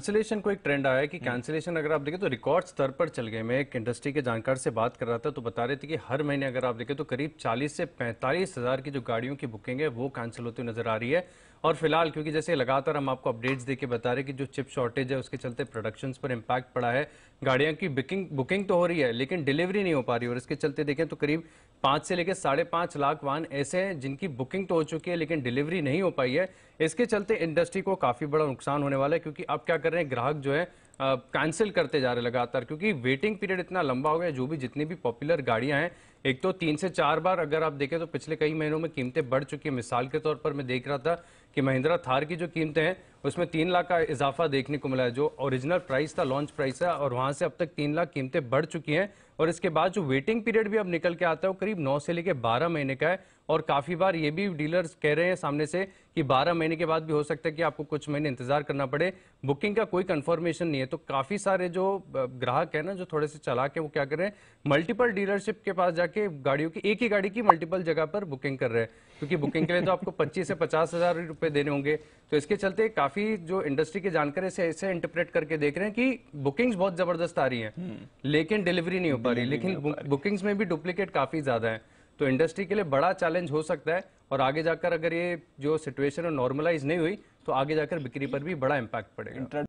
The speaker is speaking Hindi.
कैंसिलेशन को एक ट्रेंड आया है कि कैंसिलेशन अगर आप देखें तो रिकॉर्ड स्तर पर चल गए मैं एक इंडस्ट्री के जानकार से बात कर रहा था तो बता रहे थे कि हर महीने अगर आप देखें तो करीब 40 से पैंतालीस हज़ार की जो गाड़ियों की बुकिंग है वो कैंसिल होती नज़र आ रही है और फिलहाल क्योंकि जैसे लगातार हम आपको अपडेट्स देके बता रहे कि जो चिप शॉर्टेज है उसके चलते प्रोडक्शंस पर इम्पैक्ट पड़ा है गाड़ियों की बुकिंग बुकिंग तो हो रही है लेकिन डिलीवरी नहीं हो पा रही और इसके चलते देखें तो करीब पांच से लेकर साढ़े पांच लाख वाहन ऐसे हैं जिनकी बुकिंग तो हो चुकी है लेकिन डिलीवरी नहीं हो पाई है इसके चलते इंडस्ट्री को काफ़ी बड़ा नुकसान होने वाला है क्योंकि अब क्या कर रहे हैं ग्राहक जो है कैंसिल करते जा रहे लगातार क्योंकि वेटिंग पीरियड इतना लंबा हो गया जो भी जितनी भी पॉपुलर गाड़ियां हैं एक तो तीन से चार बार अगर आप देखें तो पिछले कई महीनों में कीमतें बढ़ चुकी हैं मिसाल के तौर पर मैं देख रहा था कि महिंद्रा थार की जो कीमतें हैं उसमें तीन लाख का इजाफा देखने को मिला है जो ओरिजिनल प्राइस था लॉन्च प्राइस है और वहाँ से अब तक तीन लाख कीमतें बढ़ चुकी हैं और इसके बाद जो वेटिंग पीरियड भी अब निकल के आता है वो करीब नौ से लेकर बारह महीने का है और काफ़ी बार ये भी डीलर्स कह रहे हैं सामने से कि बारह महीने के बाद भी हो सकता है कि आपको कुछ महीने इंतज़ार करना पड़े बुकिंग का कोई कंफर्मेशन नहीं है तो काफ़ी सारे जो ग्राहक है ना जो थोड़े से चला के वो क्या कर रहे हैं मल्टीपल डीलरशिप के पास जाके गाड़ियों की एक ही गाड़ी की मल्टीपल जगह पर बुकिंग कर रहे हैं क्योंकि बुकिंग के लिए तो आपको पच्चीस से पचास हज़ार रुपये देने होंगे तो इसके चलते काफ़ी काफी जो इंडस्ट्री के जानकार है ऐसे इंटरप्रेट करके देख रहे हैं कि बुकिंग्स बहुत जबरदस्त आ रही हैं हम्म। लेकिन डिलीवरी नहीं हो पा रही लेकिन बुकिंग्स में भी डुप्लीकेट काफी ज्यादा है तो इंडस्ट्री के लिए बड़ा चैलेंज हो सकता है और आगे जाकर अगर ये जो सिचुएशन है नॉर्मलाइज नहीं हुई तो आगे जाकर बिक्री पर भी बड़ा इम्पैक्ट पड़ेगा